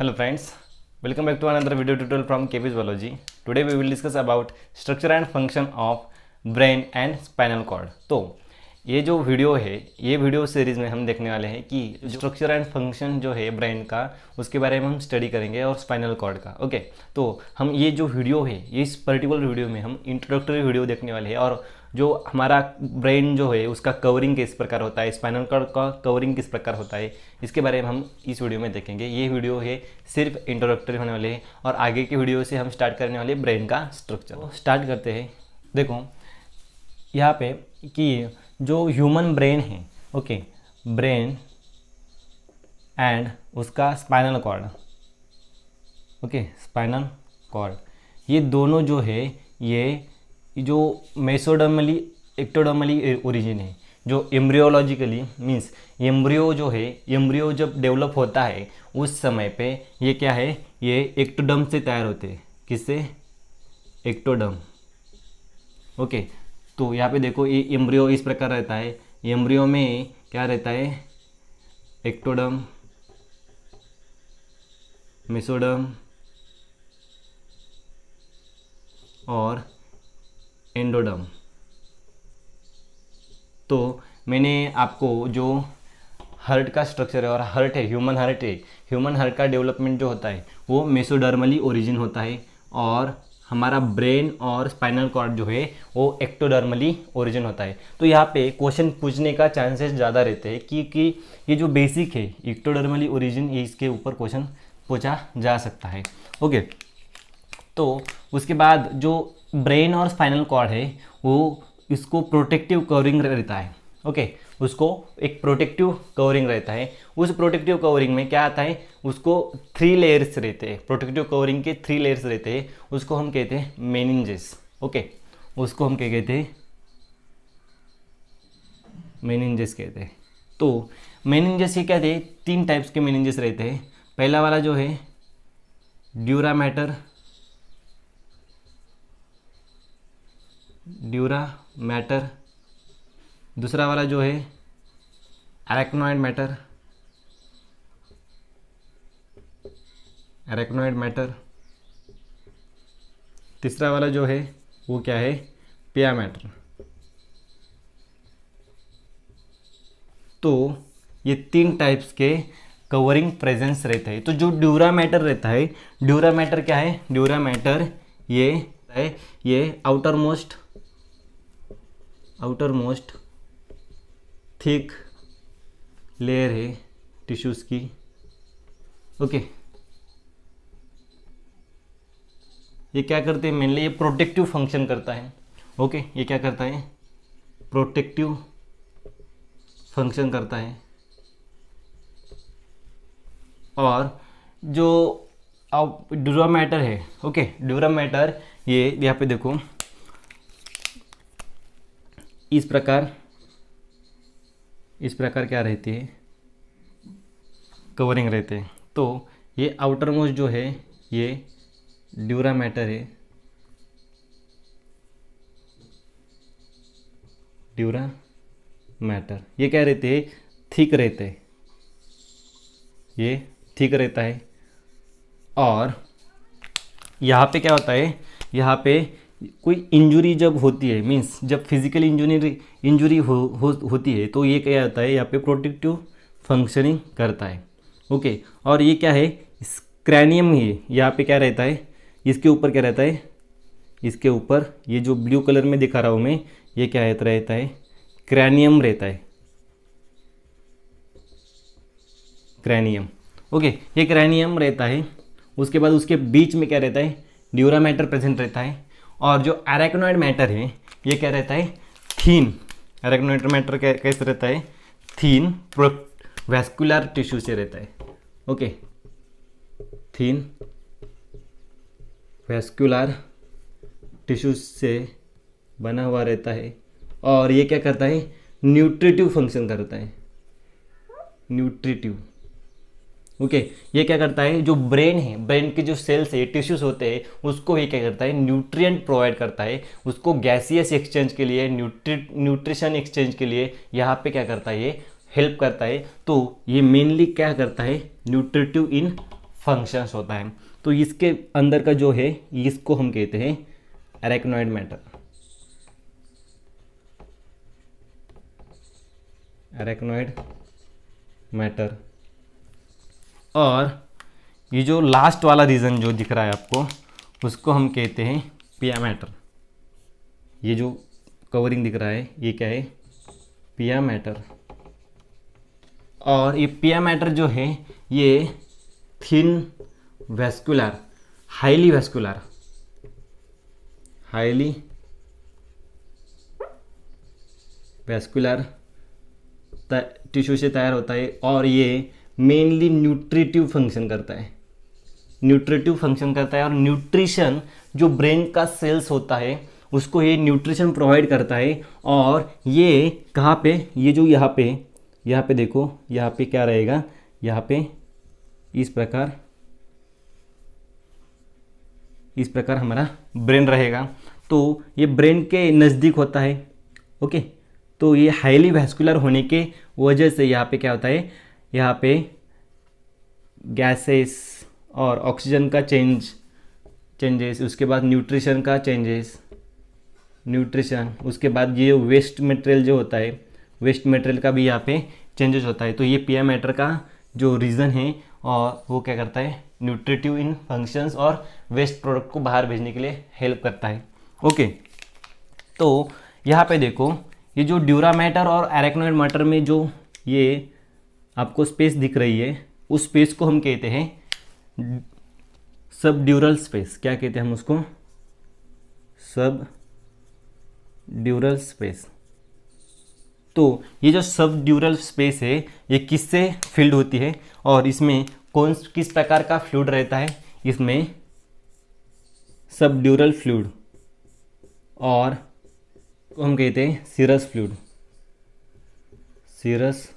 Hello friends, welcome back to another video tutorial from KB's Biology. Today we will discuss about structure and function of brain and spinal cord. तो ये जो video है ये video series में हम देखने वाले हैं कि स्ट्रक्चर एंड फंक्शन जो है ब्रेन का उसके बारे में हम स्टडी करेंगे और स्पाइनल कॉर्ड का ओके तो हम ये जो वीडियो है ये इस पर्टिकुलर वीडियो में हम इंट्रोडक्टरी वीडियो देखने वाले हैं और जो हमारा ब्रेन जो है उसका कवरिंग किस प्रकार होता है स्पाइनल कॉर्ड का कवरिंग किस प्रकार होता है इसके बारे में हम इस वीडियो में देखेंगे ये वीडियो है सिर्फ इंट्रोडक्टरी होने वाले हैं और आगे की वीडियो से हम स्टार्ट करने वाले ब्रेन का स्ट्रक्चर तो स्टार्ट करते हैं देखो यहाँ पे कि जो ह्यूमन ब्रेन है ओके ब्रेन एंड उसका spinal cord okay spinal cord ये दोनों जो है ये जो मेसोडर्मली एक्टोडर्मली ओरिजिन है जो एम्ब्रियोलॉजिकली मीन्स एम्ब्रियो जो है एम्ब्रियो जब डेवलप होता है उस समय पे ये क्या है ये एक्टोडर्म से तैयार होते हैं किससे एक्टोडर्म ओके तो यहाँ पे देखो ये एम्ब्रियो इस प्रकार रहता है एम्ब्रियो में क्या रहता है एक्टोडर्म मेसोडर्म और एंडोडम तो मैंने आपको जो हर्ट का स्ट्रक्चर है और हर्ट है ह्यूमन हर्ट है ह्यूमन हर्ट का डेवलपमेंट जो होता है वो मेसोडर्मली ओरिजिन होता है और हमारा ब्रेन और स्पाइनल कॉर्ड जो है वो एक्टोडर्मली ओरिजिन होता है तो यहाँ पे क्वेश्चन पूछने का चांसेस ज़्यादा रहते हैं क्योंकि ये जो बेसिक है एक्टोडर्मली ओरिजिन इसके ऊपर क्वेश्चन पूछा जा सकता है ओके तो उसके बाद जो ब्रेन और स्पाइनल कॉर्ड है वो इसको प्रोटेक्टिव कवरिंग रहता है ओके उसको एक प्रोटेक्टिव कवरिंग रहता है उस प्रोटेक्टिव कवरिंग में क्या आता है उसको थ्री लेयर्स रहते हैं प्रोटेक्टिव कवरिंग के थ्री लेयर्स रहते हैं उसको हम कहते हैं मेनिंजेस ओके उसको हम क्या कहते हैं मेनिंजेस कहते हैं तो मेनिंजेस ये कहते हैं तीन टाइप्स के मेनिंजेस रहते हैं पहला वाला जो है ड्यूरा मैटर ड्यूरा मैटर दूसरा वाला जो है एरेक्नोइड मैटर एरेक्नोइड मैटर तीसरा वाला जो है वो क्या है पिया मैटर तो ये तीन टाइप्स के कवरिंग प्रेजेंस रहता है तो जो ड्यूरा मैटर रहता है ड्यूरा मैटर क्या है ड्यूरा मैटर ये है ये outermost outermost thick layer है टिश्यूज़ की ओके okay. ये क्या करते हैं मेनली ये प्रोटेक्टिव फंक्शन करता है ओके okay, ये क्या करता है प्रोटेक्टिव फंक्शन करता है और जो ड्यूरा मैटर है ओके ड्यूरा मैटर ये यहाँ पे देखो इस प्रकार इस प्रकार क्या रहती है कवरिंग रहते हैं तो ये आउटर मोस्ट जो है ये ड्यूरा मैटर है ड्यूरा मैटर ये क्या रहते हैं थिक रहते हैं ये थिक रहता है और यहाँ पे क्या होता है यहाँ पे कोई इंजुरी जब होती है मीन्स जब फिजिकल इंजुरी इंजुरी हो, हो होती है तो ये क्या होता है यहाँ पे प्रोटेक्टिव फंक्शनिंग करता है ओके और ये क्या है क्रैनियम ही यहाँ पे क्या रहता है इसके ऊपर क्या रहता है इसके ऊपर ये जो ब्लू कलर में दिखा रहा हूँ मैं ये क्या है रहता है क्रैनियम रहता है क्रैनियम ओके ये क्रैनियम रहता है उसके बाद उसके बीच में क्या रहता है ड्यूरा मैटर प्रेजेंट रहता है और जो एरेक्नोइड मैटर है ये क्या रहता है थीन एरेक्नोइड मैटर कैसे रहता है थीन वेस्कुलर टिश्यू से रहता है ओके थीन वेस्कुलर टिश्यू से बना हुआ रहता है और ये क्या करता है न्यूट्रिटिव फंक्शन करता है न्यूट्रिटिव ओके ये क्या करता है जो ब्रेन है ब्रेन के जो सेल्स है टिश्यूज होते हैं उसको ये क्या करता है न्यूट्रिएंट प्रोवाइड करता है उसको गैसियस एक्सचेंज के लिए न्यूट्री न्यूट्रिशन एक्सचेंज के लिए यहाँ पे क्या करता है ये हेल्प करता है तो ये मेनली क्या करता है न्यूट्रिटिव इन फंक्शंस होता है तो इसके अंदर का जो है इसको हम कहते हैं एरेक्नॉइड मैटर एरेक्नॉइड मैटर और ये जो लास्ट वाला रीज़न जो दिख रहा है आपको उसको हम कहते हैं पियामेटर ये जो कवरिंग दिख रहा है ये क्या है पियामेटर और ये पियामेटर जो है ये thin vascular highly vascular highly vascular tissue से तैयार होता है और ये मेनली न्यूट्रिटिव फंक्शन करता है न्यूट्रिटिव फंक्शन करता है और न्यूट्रिशन जो ब्रेन का सेल्स होता है उसको ये न्यूट्रिशन प्रोवाइड करता है और ये कहाँ पे ये जो यहाँ पे यहाँ पे देखो यहाँ पे क्या रहेगा यहाँ पे इस प्रकार इस प्रकार हमारा ब्रेन रहेगा तो ये ब्रेन के नज़दीक होता है ओके तो ये हाईली वैस्कुलर होने के वजह से यहाँ पे क्या होता है यहाँ पे गैसेस और ऑक्सीजन का चेंज चेंजेस उसके बाद न्यूट्रिशन का चेंजेस न्यूट्रिशन उसके बाद ये वेस्ट मटेरियल जो होता है वेस्ट मटेरियल का भी यहाँ पे चेंजेस होता है तो ये पीएम मैटर का जो रीज़न है और वो क्या करता है न्यूट्रिटिव इन फंक्शंस और वेस्ट प्रोडक्ट को बाहर भेजने के लिए हेल्प करता है ओके तो यहाँ पे देखो ये जो ड्यूरा मैटर और एरेक्नोइड मैटर में जो ये आपको स्पेस दिख रही है उस स्पेस को हम कहते हैं सब ड्यूरल स्पेस क्या कहते हैं हम उसको सब ड्यूरल स्पेस तो ये जो सब ड्यूरल स्पेस है ये किससे फिल्ड होती है और इसमें कौन किस प्रकार का फ्लूड रहता है इसमें सब ड्यूरल फ्लूड और हम कहते हैं सीरस फ्लूड सीरस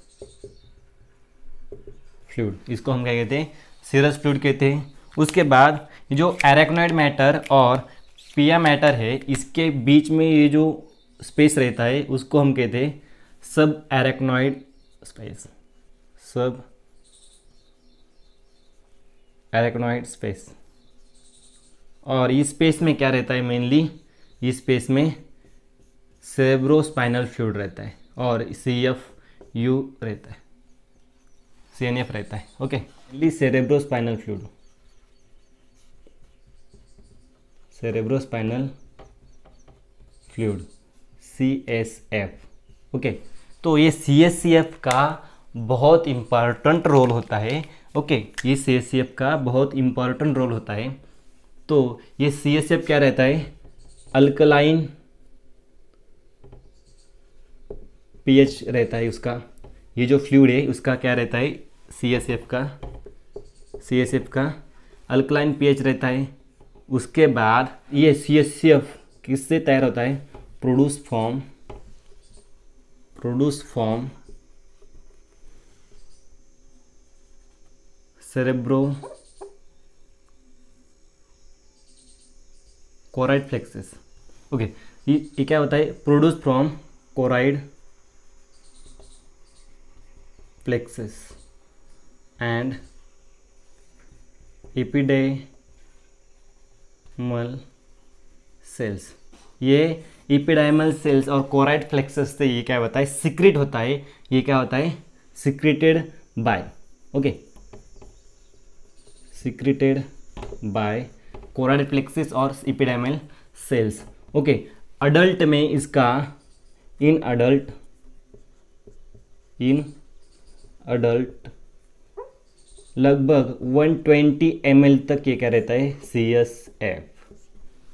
फ्लूड इसको हम क्या कहते हैं सीरस फ्लूड कहते हैं उसके बाद जो एरेक्नॉइड मैटर और पिया मैटर है इसके बीच में ये जो स्पेस रहता है उसको हम कहते हैं subarachnoid space subarachnoid space और इस स्पेस में क्या रहता है मेनली इस स्पेस में सेब्रोस्पाइनल फ्लूड रहता है और सी एफ यू रहता है सी एन एफ रहता है okay cerebrospinal fluid cerebrospinal fluid C S F okay तो ये सी एस सी एफ का बहुत इम्पॉर्टेंट रोल होता है ओके ये सी एस सी एफ का बहुत इम्पॉर्टेंट रोल होता है तो ये सी एस एफ क्या रहता है अल्कलाइन पीएच रहता है उसका ये जो फ्लूड है उसका क्या रहता है सी एस एफ का सी एस एफ का अल्कलाइन पीएच रहता है उसके बाद ये सी एस सी एफ किससे तैयार होता है produce from produce from cerebro choroid plexus okay ये क्या होता है produce from choroid plexus and epidermal cells ये epidermal सेल्स और choroid फ्लेक्सेस से ये क्या होता है secrete होता है ये क्या होता है secreted by okay secreted by choroid plexus और epidermal सेल्स ओके अडल्ट में इसका इन अडल्ट इन अडल्ट लगभग 120 ट्वेंटी तक ये क्या रहता है सी एस एफ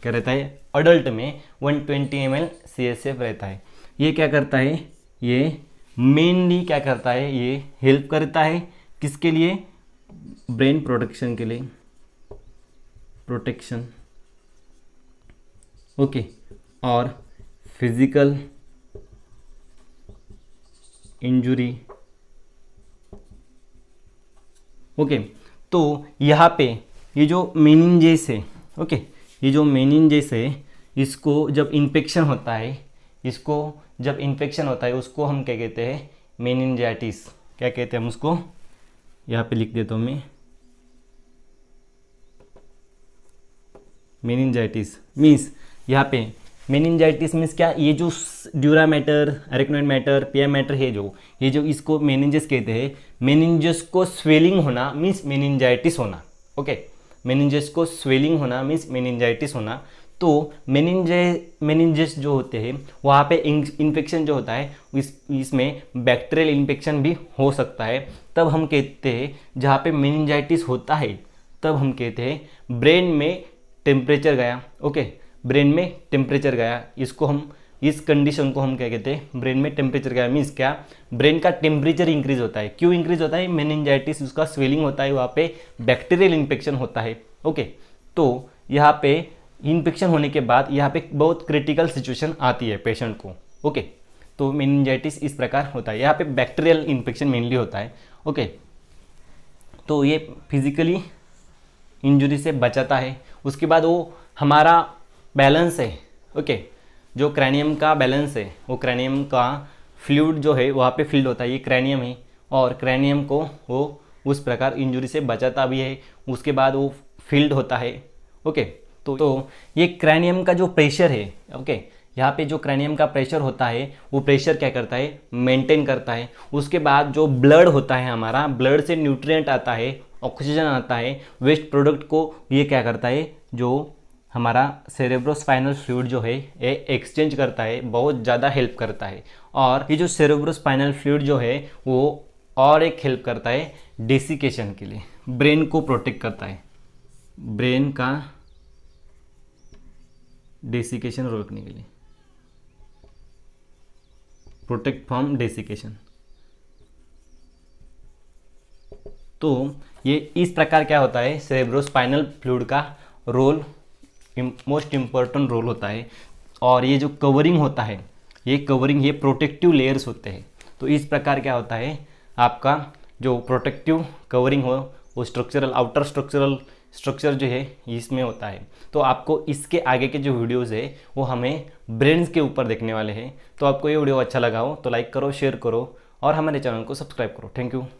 क्या रहता है अडल्ट में 120 twenty M L C S F रहता है ये क्या करता है ये मेनली क्या करता है ये हेल्प करता है किसके लिए ब्रेन प्रोटेक्शन के लिए प्रोटेक्शन ओके और फिजिकल इंजुरी ओके तो यहाँ पे ये जो मेनिनजेस है ओके ये जो मेनिनजेस है इसको जब इन्फेक्शन होता है इसको जब इन्फेक्शन होता है उसको हम क्या कहते हैं मेनिनजाइटिस क्या कहते हैं हम उसको यहाँ पे लिख देता हूँ मैं मेनिनजाइटिस मीन्स यहाँ पे मेनिंजाइटिस मीन्स क्या ये जो dura matter arachnoid matter pia matter है जो ये जो इसको मेनिंजस कहते हैं मेनिंजस को स्वेलिंग होना मीन्स मेनिंजाइटिस होना ओके मेनिंजस को स्वेलिंग होना मीन्स मेनिंजाइटिस होना तो मेनिंजे मेनिंजस जो होते हैं वहाँ पे इन्फेक्शन जो होता है इस इसमें बैक्टेरियल इन्फेक्शन भी हो सकता है तब हम कहते हैं जहाँ पे मेनिंजाइटिस होता है तब हम कहते हैं ब्रेन में टेम्परेचर गया ओके ब्रेन में टेम्परेचर गया इसको हम इस कंडीशन को हम क्या कहते हैं ब्रेन में टेम्परेचर गया मीन्स क्या ब्रेन का टेम्परेचर इंक्रीज होता है क्यों इंक्रीज होता है मेनिंजाइटिस उसका स्वेलिंग होता है वहाँ पे बैक्टीरियल इन्फेक्शन होता है ओके तो यहाँ पे इन्फेक्शन होने के बाद यहाँ पे बहुत क्रिटिकल सिचुएशन आती है पेशेंट को ओके तो मेनिंजाइटिस इस प्रकार होता है यहाँ पे बैक्टीरियल इन्फेक्शन मेनली होता है ओके तो ये फिजिकली इंजुरी से बचाता है उसके बाद वो हमारा बैलेंस है ओके जो क्रैनियम का बैलेंस है वो क्रैनियम का फ्लूड जो है वहाँ पे फील्ड होता है ये क्रैनियम है और क्रैनियम को वो उस प्रकार इंजुरी से बचाता भी है उसके बाद वो फील्ड होता है ओके तो तो ये क्रैनियम का जो प्रेशर है ओके यहाँ पे जो क्रैनियम का प्रेशर होता है वो प्रेशर क्या करता है मेंटेन करता है उसके बाद जो ब्लड होता है हमारा ब्लड से न्यूट्रिएंट आता है ऑक्सीजन आता है वेस्ट प्रोडक्ट को ये क्या करता है जो हमारा सेरेब्रोस्पाइनल फ्लूड जो है ये एक्सचेंज करता है बहुत ज़्यादा हेल्प करता है और ये जो सेरेब्रोस्पाइनल फ्लूड जो है वो और एक हेल्प करता है डेसिकेशन के लिए ब्रेन को प्रोटेक्ट करता है ब्रेन का डेसिकेशन रोकने के लिए प्रोटेक्ट फ्रॉम डेसिकेशन तो ये इस प्रकार क्या होता है सेरेब्रोस्पाइनल फ्लूड का रोल मोस्ट इम्पॉर्टेंट रोल होता है और ये जो कवरिंग होता है ये कवरिंग ये प्रोटेक्टिव लेयर्स होते हैं तो इस प्रकार क्या होता है आपका जो प्रोटेक्टिव कवरिंग हो वो स्ट्रक्चरल आउटर स्ट्रक्चरल स्ट्रक्चर जो है इसमें होता है तो आपको इसके आगे के जो वीडियोज़ है वो हमें ब्रेन्स के ऊपर देखने वाले हैं तो आपको ये वीडियो अच्छा लगा हो तो लाइक करो शेयर करो और हमारे चैनल को सब्सक्राइब करो थैंक यू